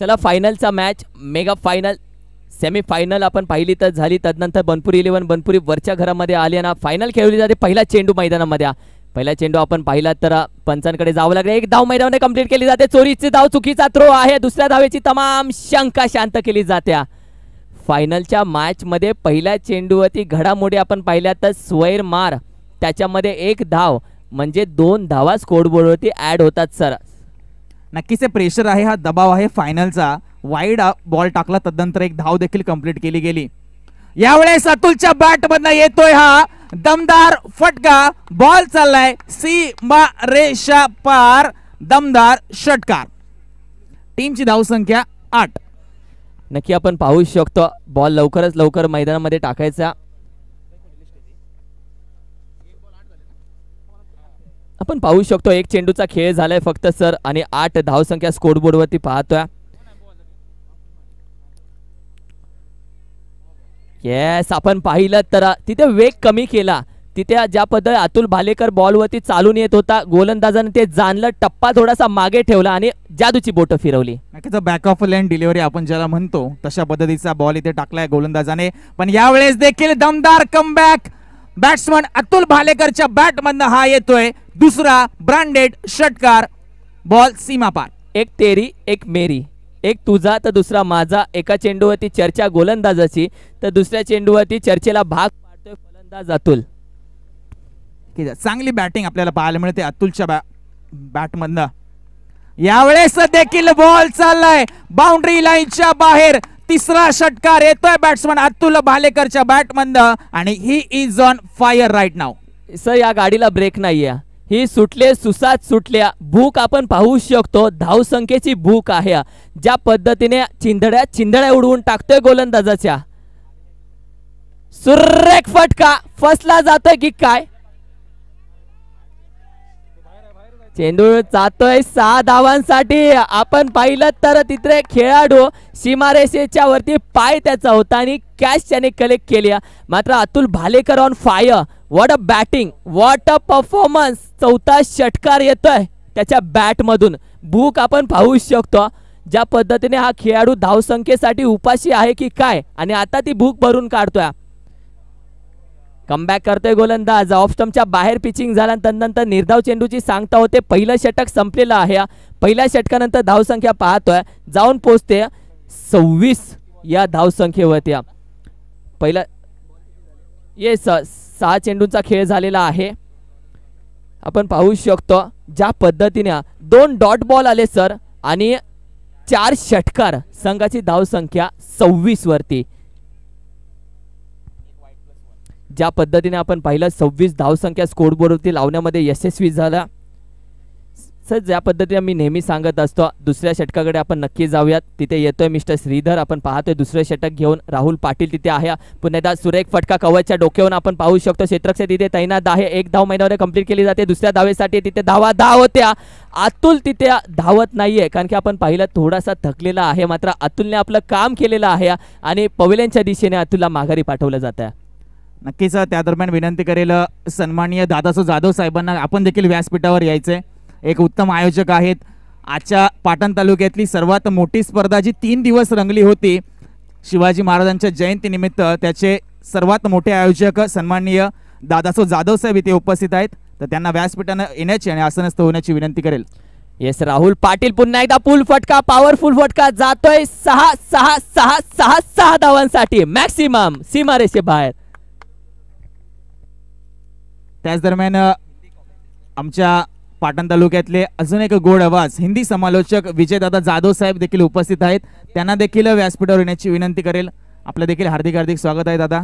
चला फायनलचा match mega final semi final आपण पाहिली तर झाली तदनंतर बनपुरी इलेव्हन बनपुरी वरच्या घरामध्ये आली ना फायनल खेळली जाते पहिला चेंडू मैदानामध्ये पहिला चेंडू आपण पाहिला तर पंचांकडे जावं लागले एक धाव मैदानाने कम्प्लीट केली जाते चोरीची धाव चुकीचा थ्रो आहे दुसऱ्या धावेची तमाम शंका शांत केली जाते फायनलच्या मॅचमध्ये पहिल्या चेंडूवरती घडामोडी आपण पाहिल्या तर स्वैर मार त्याच्यामध्ये एक धाव म्हणजे दोन धावा स्कोरबोर्डवरती ॲड होतात सर नक्कीच से प्रेशर आहे हा दबाव आहे फायनलचा वाईड बॉल टाकला तदनंतर एक धाव देखील कंप्लीट केली गेली यावेळेस अतुलच्या बॅट मधनं येतोय हा दमदार फटका बॉल चाललाय सीमा रेशा पार दमदार षटकार टीमची संख्या आठ नक्की आपण पाहू शकतो बॉल लवकरच लवकर मैदानामध्ये टाकायचा आपण पाहू शकतो एक चेंडूचा खेळ झालाय फक्त सर आणि आठ धावसंख्या स्कोरबोर्डवरती पाहतोय येस आपण पाहिलं तर तिथे वेग कमी केला तिथे ज्या पद्धत अतुल भालेकर बॉलवरती चालून येत होता गोलंदाजाने ते जाणलं टप्पा थोडासा मागे ठेवला आणि जादूची बोट फिरवली बॅक ऑफ लँड डिलिव्हरी आपण ज्याला म्हणतो तशा पद्धतीचा बॉल इथे टाकलाय गोलंदाजाने पण यावेळेस देखील दमदार कमबॅक बॅट्समन अतुल भालेकरच्या बॅटमधनं हा येतोय दुसरा ब्रँडेड षटकार बॉल सीमापार एक तेरी एक मेरी एक तुझा तर दुसरा माझा एका चेंडूवरती चर्चा गोलंदाजाची तर दुसऱ्या चेंडूवरती चर्चेला भाग पाडतोय फलंदाज अतुल चांगली बॅटिंग आपल्याला पाहायला मिळते अतुलच्या बॅ बॅटमधनं यावेळेस देखील बॉल चाललाय बाउंड्री लाईनच्या बाहेर तिसरा षटकार येतोय बॅट्समन अतुल भालेकरच्या बॅटमंद आणि he is on fire right नाव सर या गाडीला ब्रेक नाहीये ही सुटले सुसात सुटल्या भूक आपण पाहू शकतो धावसंख्येची भूक आहे ज्या पद्धतीने चिंधड्या चिंधड्या उडवून टाकतोय गोलंदाजाच्या सुरेख फटका फसला जातोय की काय चेंडूळ जातोय सहा धावांसाठी आपण पाहिलं तर तिथे खेळाडू सीमारेषेच्या वरती पाय त्याचा होता आणि कॅश त्याने कलेक्ट केली मात्र Atul Bhalekar on fire what a batting what a performance चौथा षटकार येतोय त्याच्या बॅटमधून भूक आपण पाहू शकतो ज्या पद्धतीने हा खेळाडू धावसंख्येसाठी उपाशी आहे की काय आणि आता ती भूक भरून काढतोय कमबॅक करतोय गोलंदाज ऑफ बाहेर पिचिंग झाल्यानंतर निर्धाव चेंडूची सांगता होते पहिलं षटक संपलेलं आहे पहिल्या षटकानंतर धावसंख्या पाहतोय जाऊन पोचते सव्वीस या धावसंख्येवरती पहिला येस सहा चेंडूंचा खेळ झालेला आहे आपण पाहू शकतो ज्या पद्धतीने दोन डॉट बॉल आले सर आणि चार षटकार संघाची धावसंख्या वरती ज्या पद्धतीने आपण पाहिलं सव्वीस धावसंख्या स्कोरबोर्डवरती लावण्यामध्ये यशस्वी झाला सर ज्या पद्धतीने मी नेहमी सांगत असतो दुसऱ्या षटकाकडे आपण नक्की जाऊयात तिथे येतोय मिस्टर श्रीधर आपण पाहतोय दुसरे षटक घेऊन राहुल पाटील तिथे आहे पुन्हा एकदा सुरेख फटका कवचच्या डोक्यावरून आपण पाहू शकतो क्षेत्रक्षे तिथे तैनात आहे एक धाव महिन्यामध्ये कंप्लीट केली जाते दुसऱ्या धावेसाठी तिथे धावा धाव होत्या अतुल तिथे धावत नाहीये कारण की आपण पाहिलं थोडासा थकलेला आहे मात्र अतुलने आपलं काम केलेलं आहे आणि पवेल्यांच्या दिशेने अतुलला माघारी पाठवलं आहे नक्कीच त्या दरम्यान विनंती करेल सन्माननीय दादासो जाधव साहेबांना आपण देखील व्यासपीठावर यायचंय एक उत्तम आयोजक आहेत आजच्या पाटण तालुक्यातली सर्वात मोठी स्पर्धा जी तीन दिवस रंगली होती शिवाजी महाराजांच्या जयंतीनिमित्त त्याचे सर्वात मोठे आयोजक सन्माननीय दादासो जाधव साहेब इथे उपस्थित आहेत तर त्यांना व्यासपीठानं येण्याची आणि आसनस्थ होण्याची विनंती करेल येस राहुल पाटील पुन्हा एकदा फुल फटका पॉवरफुल फटका जातोय सहा सहा सहा सहा सहा धावांसाठी मॅक्सिमम सीमारेषे बाहेर त्याच दरम्यान आमच्या पाटण तालुक्यातले अजून एक गोड आवाज हिंदी समालोचक विजयदादा जाधव साहेब देखील उपस्थित आहेत त्यांना देखील व्यासपीठावर येण्याची विनंती करेल आपलं देखील हार्दिक हार्दिक स्वागत आहे दादा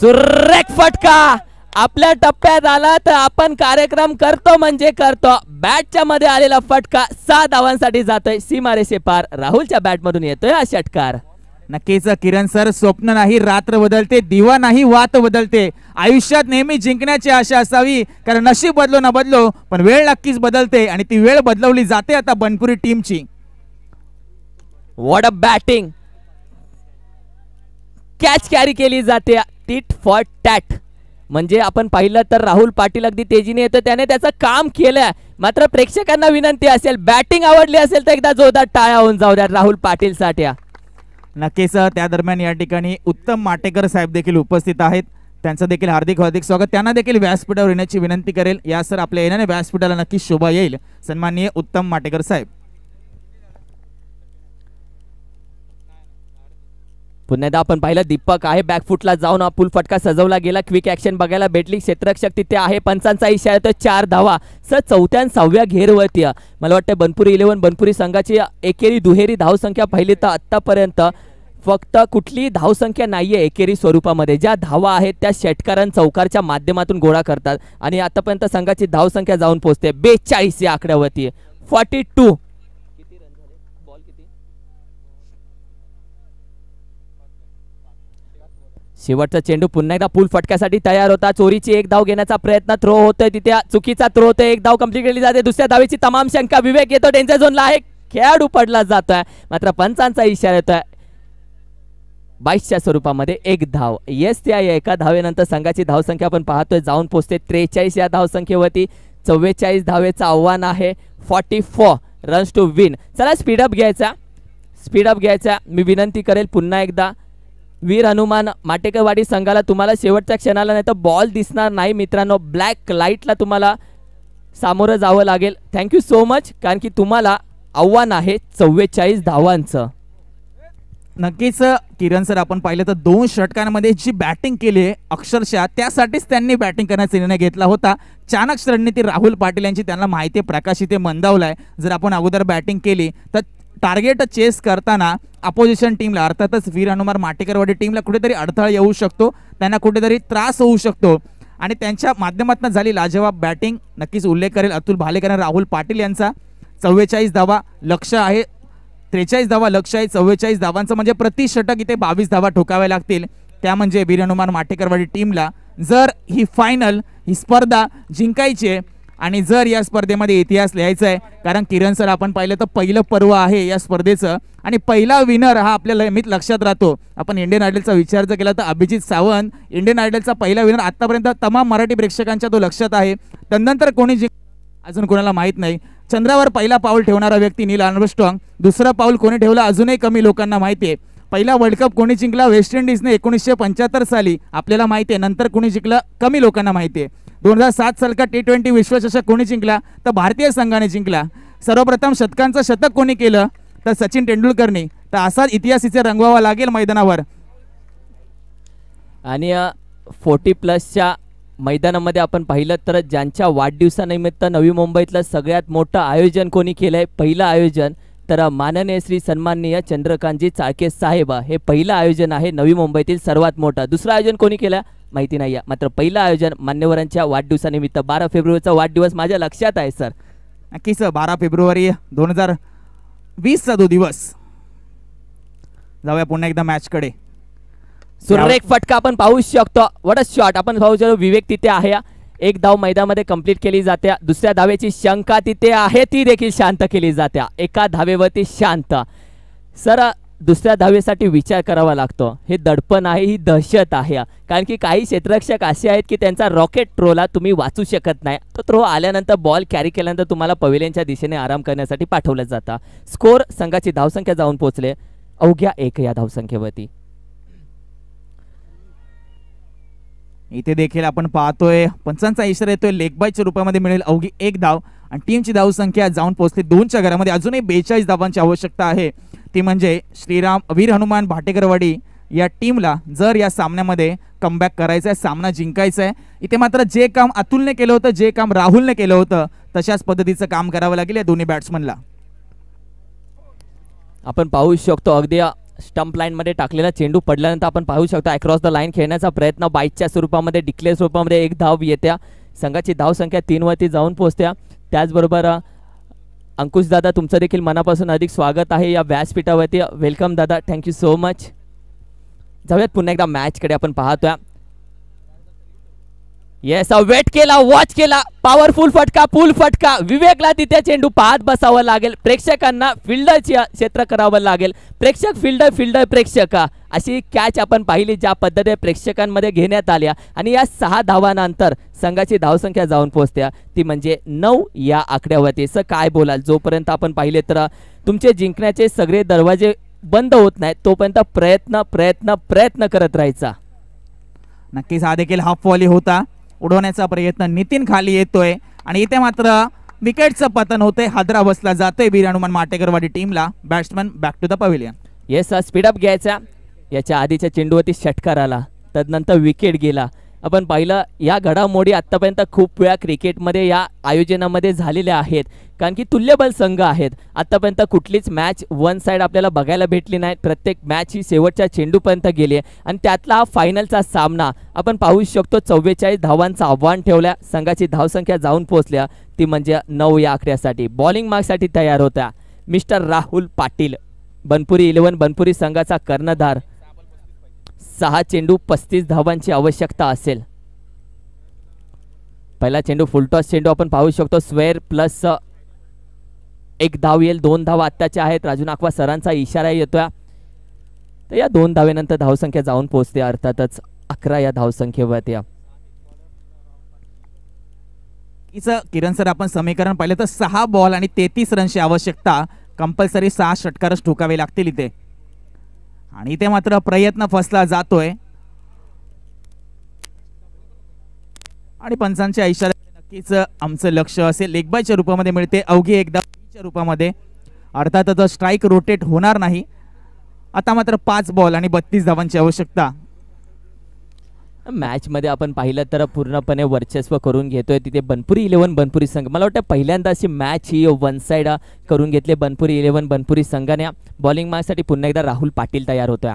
सुर्रेक फटका आपल्या टप्प्यात आला तर आपण कार्यक्रम करतो म्हणजे करतो बॅटच्या मध्ये आलेला फटका सहा धावांसाठी जातोय सीमारेषे पार राहुलच्या बॅटमधून येतोय हा षटकार नक्कीच किरण सर स्वप्न नाही रात्र बदलते दिवा नाही वात बदलते आयुष्यात नेहमी जिंकण्याची आशा असावी कारण नशीब बदलो ना बदलो पण वेळ नक्कीच बदलते आणि ती वेळ बदलवली जाते आता बनपुरी टीमची वॉट अ बॅटिंग कॅच कॅरी केली जाते टीट फॉर टॅट म्हणजे आपण पाहिलं तर राहुल पाटील अगदी तेजीने येतं त्याने त्याचं काम केलंय मात्र प्रेक्षकांना विनंती असेल बॅटिंग आवडली असेल तर एकदा जोरदार टाळ्या होऊन जाऊ द्या राहुल पाटील साठ्या नक्कीच त्या दरम्यान या ठिकाणी उत्तम माटेकर साहेब देखील उपस्थित आहेत त्यांचं देखील हार्दिक हार्दिक स्वागत त्यांना देखील व्यासपीठावर येण्याची विनंती करेल या सर आपल्या येण्याने व्यासपीठाला नक्कीच शोभा येईल सन्माननीय उत्तम माटेकर साहेब पुन्हा एकदा आपण पाहिलं दीपक आहे बॅकफुटला जाऊन हा फटका सजवला गेला क्विक ऍक्शन बघायला भेटली क्षेत्रक्षक तिथे आहे पंचांचा इशारा तर चार धावा स चौथ्या आणि सहाव्या घेरवरती मला वाटतं बनपुरी इलेव्हन बनपुरी संघाची एकेरी दुहेरी धावसंख्या पाहिली तर आत्तापर्यंत फक्त कुठलीही धावसंख्या नाही आहे एकेरी स्वरूपामध्ये ज्या धावा आहेत त्या षटकारण चौकारच्या माध्यमातून गोळा करतात आणि आतापर्यंत संघाची धावसंख्या जाऊन पोहोचते बेचाळीस या आकड्यावरती फॉर्टी टू शेवटचा चेंडू पुन्हा एकदा पूल फटक्यासाठी तयार होता चोरीची एक धाव घेण्याचा प्रयत्न थ्रो होतोय तिथे चुकीचा थ्रो होतोय एक धाव कम्प्लीट केली जाते दुसऱ्या धावेची तमाम शंका विवेक येतो डेंजर झोनला आहे खेळाडू पडला जातोय मात्र पंचांचा इशारा येतोय बाईसच्या स्वरूपामध्ये एक धाव येस त्या एका धावेनंतर संघाची धावसंख्या आपण पाहतोय जाऊन पोहोचते त्रेचाळीस या धावसंख्येवरती चव्वेचाळीस धावेचं आव्हान आहे forty four runs to win चला स्पीडअप घ्यायचा स्पीडअप घ्यायचा मी विनंती करेल पुन्हा एकदा वीर हनुमान माटेकरवाडी संघाला तुम्हाला शेवटच्या क्षणाला नाही तर बॉल दिसणार नाही मित्रांनो ब्लॅक लाईटला तुम्हाला सामोरं जावं लागेल थँक्यू सो मच कारण की तुम्हाला आव्हान आहे चव्वेचाळीस धावांचं नक्कीच किरण सर आपण पाहिलं तर दोन षटकांमध्ये जी बॅटिंग केली आहे अक्षरशः त्यासाठीच त्यांनी बॅटिंग करण्याचा निर्णय घेतला होता चाणक रणनीती राहुल पाटील यांची त्यांना माहिती प्रकाशिते मंदावला आहे जर आपण अगोदर बॅटिंग केली तर टार्गेट चेस करताना अपोजिशन टीमला अर्थातच वीर हनुमान माटेकरवाडी टीमला कुठेतरी अडथळा येऊ शकतो त्यांना कुठेतरी त्रास होऊ शकतो आणि त्यांच्या माध्यमातून झाली लाजवाब बॅटिंग नक्कीच उल्लेख करेल अतुल भालेकर आणि राहुल पाटील यांचा चव्वेचाळीस धावा लक्ष आहे त्रेचाळीस धावा लक्ष आहे चव्वेचाळीस धावांचं म्हणजे प्रति षटक इथे बावीस धावा ठोकाव्या लागतील त्या म्हणजे वीर हनुमान माटेकरवाडी टीमला जर ही फायनल ही स्पर्धा जिंकायची आणि जर या स्पर्धेमध्ये इतिहास लिहायचा आहे कारण किरण सर आपण पाहिलं तर पहिलं पर्व आहे या स्पर्धेचं आणि पहिला विनर हा आपल्याला मीच लक्षात राहतो आपण इंडियन आयडलचा विचार जर केला तर अभिजित सावंत इंडियन आयडलचा पहिला विनर आतापर्यंत तमाम मराठी प्रेक्षकांच्या तो लक्षात आहे त्यानंतर कोणी जिंक अजून कोणाला माहीत नाही चंद्रावर पहिला पाऊल ठेवणारा व्यक्ती नील आर्मस्ट्रॉंग दुसरा पाऊल कोणी ठेवला अजूनही कमी लोकांना माहिती आहे पहिला वर्ल्ड कप कोणी जिंकला वेस्ट इंडिजने एकोणीसशे पंच्याहत्तर साली आपल्याला माहिती आहे नंतर कोणी जिंकलं कमी लोकांना माहिती आहे दोन हजार सात का टी ट्वेंटी विश्वचषक कोणी जिंकला तर भारतीय संघाने जिंकला सर्वप्रथम शतकांचं शतक कोणी केलं तर सचिन तेंडुलकरने तर असाच इतिहास इथे रंगवावा लागेल मैदानावर आणि फोर्टी प्लसच्या मैदानामध्ये आपण पाहिलं तर ज्यांच्या वाढदिवसानिमित्त नवी मुंबईतलं सगळ्यात मोठं आयोजन कोणी केलंय पहिलं आयोजन तर माननीय श्री सन्माननीय चंद्रकांतजी चाळके साहेब हे पहिलं आयोजन आहे नवी मुंबईतील सर्वात मोठं दुसरं आयोजन कोणी केलं माहिती नाही मात्र पहिलं आयोजन मान्यवरांच्या वाढदिवसानिमित्त बारा फेब्रुवारीचा वाढदिवस माझ्या लक्षात आहे सर नक्की सर बारा फेब्रुवारी दोन हजार वीसचा तो दिवस जाऊया पुन्हा एकदा मॅचकडे सुरेख फटका आपण पाहू शकतो वडच शॉट आपण पाहू शकतो विवेक तिथे आहे एक धाव मैदानामध्ये कंप्लीट केली जाते दुसऱ्या धावेची शंका तिथे आहे ती देखील शांत केली जाते एका धावेवरती शांत सर दुसऱ्या धावेसाठी विचार करावा लागतो हे दडपण आहे ही दहशत आहे कारण की काही क्षेत्ररक्षक असे आहेत की त्यांचा रॉकेट ट्रोला तुम्ही वाचू शकत नाही तो थ्रो आल्यानंतर बॉल कॅरी केल्यानंतर तुम्हाला पवेलियनच्या दिशेने आराम करण्यासाठी पाठवलं जातं स्कोर संघाची धावसंख्या जाऊन पोहोचले अवघ्या एक या धावसंख्येवरती इथे देखील आपण पाहतोय पंचांचा इशारा येतोय बायच्या रूपामध्ये मिळेल अवघी एक धाव आणि टीमची संख्या जाऊन पोहोचली दोनच्या घरामध्ये अजूनही बेचाळीस धावांची आवश्यकता आहे ती म्हणजे श्रीराम वीर हनुमान भाटेकरवाडी या टीमला जर या सामन्यामध्ये कमबॅक करायचं आहे सामना जिंकायचा आहे इथे मात्र जे काम अतुलने केलं होतं जे काम राहुलने केलं होतं तशाच पद्धतीचं काम करावं लागेल या दोन्ही बॅट्समनला आपण पाहू शकतो अगदी स्टंप लाईनमध्ये टाकलेला चेंडू पडल्यानंतर आपण पाहू शकतो अक्रॉस द लाईन खेळण्याचा प्रयत्न बाईकच्या स्वरूपामध्ये डिक्लेअर स्वरूपामध्ये एक धाव येत्या संघाची धावसंख्या तीनवरती जाऊन पोहोचत्या त्याचबरोबर अंकुश दादा तुमचं देखील मनापासून अधिक स्वागत आहे या व्यासपीठावरती वेलकम दादा थँक्यू सो मच जाऊयात पुन्हा एकदा मॅचकडे आपण पाहतोय येस वेट केला वॉच केला पॉवरफुल फटका पूल फटका विवेकला तिथे चेंडू पाहत बसावं लागेल प्रेक्षकांना फिल्डर क्षेत्र करावं लागेल प्रेक्षक फिल्डर फिल्डर प्रेक्षक अशी कॅच आपण पाहिली ज्या पद्धती प्रेक्षकांमध्ये घेण्यात आल्या आणि या सहा धावानंतर संघाची धावसंख्या जाऊन पोहोचत्या ती म्हणजे नऊ या आकड्यावरती असं काय बोलाल जोपर्यंत आपण पाहिले तर तुमचे जिंकण्याचे सगळे दरवाजे बंद होत नाहीत तोपर्यंत प्रयत्न प्रयत्न प्रयत्न करत राहायचा नक्कीच हा देखील हाफ वॉली होता उडवण्याचा प्रयत्न नितीन खाली येतोय आणि इथे मात्र विकेटचं पतन होतंय हादरा बसला जातोय बीर हनुमान माटेकरवाडी टीमला batsman back to the pavilion yes speed up घ्यायचा याच्या आधीच्या चेंडूवरती षटकार आला तदनंतर विकेट गेला आपण पाहिलं या घडामोडी आत्तापर्यंत खूप वेळा क्रिकेटमध्ये या आयोजनामध्ये झालेल्या आहेत कारण की तुल्यबल संघ आहेत आत्तापर्यंत कुठलीच मॅच वन साईड आपल्याला बघायला भेटली नाही प्रत्येक मॅच ही शेवटच्या चेंडूपर्यंत गेली आहे आणि त्यातला हा फायनलचा सामना आपण पाहू शकतो चव्वेचाळीस धावांचं आव्हान ठेवल्या संघाची धावसंख्या जाऊन पोहोचल्या ती म्हणजे नऊ या आकड्यासाठी बॉलिंग मार्कसाठी तयार होत्या मिस्टर राहुल पाटील बनपुरी इलेव्हन बनपुरी संघाचा कर्णधार सहा चेंडू पस्तीस धावांची आवश्यकता असेल पहिला चेंडू फुलटॉस चेंडू आपण पाहू शकतो स्वेअर प्लस एक धाव येईल दोन धाव आत्ताच्या आहेत राजू नाकवा सरांचा इशारा येतोय तर या दोन धावेनंतर धावसंख्या जाऊन पोहोचते अर्थातच अकरा या धावसंख्येवर या किरण सर आपण समीकरण पाहिलं तर सहा बॉल आणि तेहतीस रनची आवश्यकता कंपल्सरी सहा षटकारच ठोकावे लागतील इथे आणि ते मात्र प्रयत्न फसला जातोय आणि पंचांच्या इशाऱ्याने नक्कीच आमचं लक्ष असे लेगबायच्या रूपामध्ये मिळते अवघी एकदा रूपामध्ये अर्थातच स्ट्राईक रोटेट होणार नाही आता मात्र पाच बॉल आणि बत्तीस धावांची आवश्यकता मॅच मध्ये आपण पाहिलं तर पूर्णपणे वर्चस्व करून घेतोय तिथे बनपुरी इलेव्हन बनपुरी संघ मला वाटतं पहिल्यांदा अशी मॅच ही वन साईड करून घेतली बनपुरी इलेव्हन बनपुरी संघाने बॉलिंग साठी पुन्हा एकदा राहुल पाटील तयार होतोय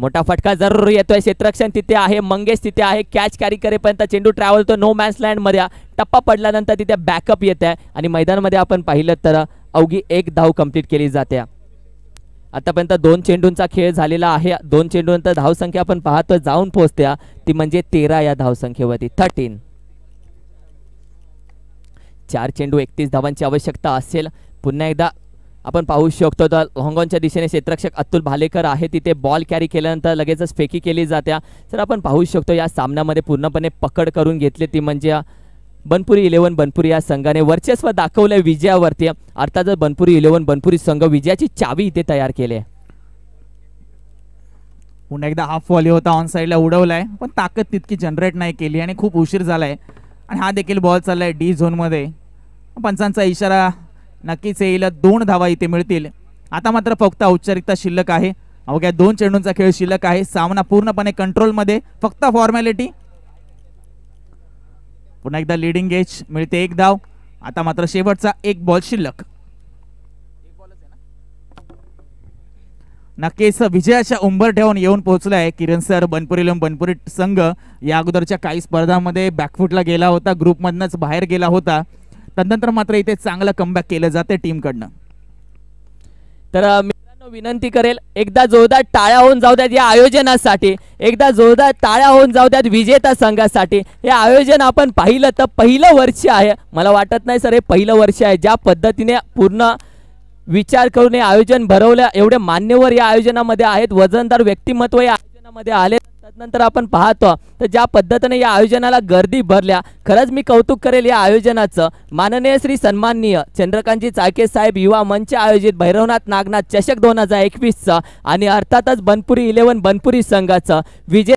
मोठा फटका जरूर येतोय क्षेत्रक्षण तिथे आहे मंगेश तिथे आहे कॅच कॅरी करेपर्यंत चेंडू ट्रॅव्हल तो नो लँड मध्ये टप्पा पडल्यानंतर तिथे बॅकअप येत आहे आणि मध्ये आपण पाहिलं तर अवघी एक धाव कंप्लीट केली जाते आतापर्यंत दोन चेंडूंचा खेळ झालेला आहे दोन चेंडूनंतर धावसंख्या आपण पाहतो जाऊन पोहोचत्या ती म्हणजे तेरा या धावसंख्येवरती थर्टीन चार चेंडू एकतीस धावांची आवश्यकता असेल पुन्हा एकदा आपण पाहू शकतो तर लॉंगॉनच्या दिशेने क्षेत्रक्षक अतुल भालेकर आहे तिथे बॉल कॅरी केल्यानंतर लगेचच फेकी केली जात्या तर आपण पाहू शकतो या सामन्यामध्ये पूर्णपणे पकड करून घेतली ती म्हणजे बनपुरी इलेव्हन बनपुरी या संघाने वर्चस्व दाखवलंय विजयावरती अर्थातच बनपुरी इलेव्हन बनपुरी संघ विजयाची चावी इथे तयार केली आहे पुन्हा एकदा हाफ वॉली होता ऑन साईडला उडवलाय पण ताकद तितकी जनरेट नाही केली आणि खूप उशीर झालाय आणि हा देखील बॉल चाललाय डी झोन मध्ये पंचांचा इशारा नक्कीच येईल दोन धावा इथे मिळतील आता मात्र फक्त औपचारिकता शिल्लक आहे अवघ्या दोन चेंडूंचा खेळ शिल्लक आहे सामना पूर्णपणे कंट्रोलमध्ये फक्त फॉर्मॅलिटी पुन्हा एकदा लिडिंग एज मिळते एक धाव आता मात्र शेवटचा एक बॉल शिल्लक नक्कीच विजयाच्या उंबर ठेवून येऊन पोहोचला आहे किरण सर बनपुरी बनपुरी संघ या अगोदरच्या काही स्पर्धामध्ये बॅकफूटला गेला होता ग्रुपमधनंच बाहेर गेला होता तदनंतर मात्र इथे चांगलं कमबॅक केलं जाते टीमकडनं तर विनंती करेल एकदा जोरदार टाळ्या होऊन जाऊ द्यात या आयोजनासाठी एकदा जोरदार टाळ्या होऊन जाऊ द्यात विजेता संघासाठी हे आयोजन आपण पाहिलं तर पहिलं वर्ष आहे मला वाटत नाही सर हे पहिलं वर्ष आहे ज्या पद्धतीने पूर्ण विचार करून हे आयोजन भरवलं एवढे मान्यवर या आयोजनामध्ये आहेत वजनदार व्यक्तिमत्व या आयोजनामध्ये आले त्यानंतर आपण पाहतो तर ज्या पद्धतीने या आयोजनाला गर्दी भरल्या खरंच मी कौतुक करेल या आयोजनाचं माननीय श्री सन्माननीय चंद्रकांतजी चाके साहेब युवा मंच आयोजित भैरवनाथ नागनाथ चषक दोन हजार एकवीसचं आणि अर्थातच बनपुरी इलेव्हन बनपुरी संघाचं विजय